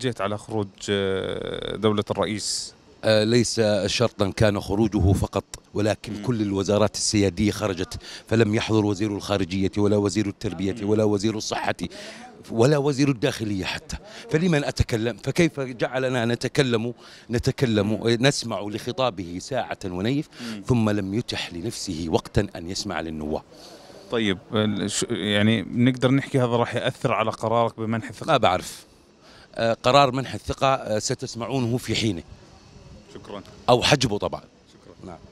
جيت على خروج آه، دولة الرئيس آه، ليس شرطا كان خروجه فقط ولكن كل الوزارات السيادية خرجت فلم يحضر وزير الخارجية ولا وزير التربية ولا وزير الصحة ولا وزير الداخلية حتى فلمن أتكلم فكيف جعلنا نتكلم نتكلم نسمع لخطابه ساعة ونيف ثم لم يتح لنفسه وقتا أن يسمع للنواب طيب يعني نقدر نحكي هذا راح يأثر على قرارك بمنح الثقة ما بعرف آه، قرار منح الثقة آه، ستسمعونه في حينه شكرا أو حجبه طبعا شكرا نعم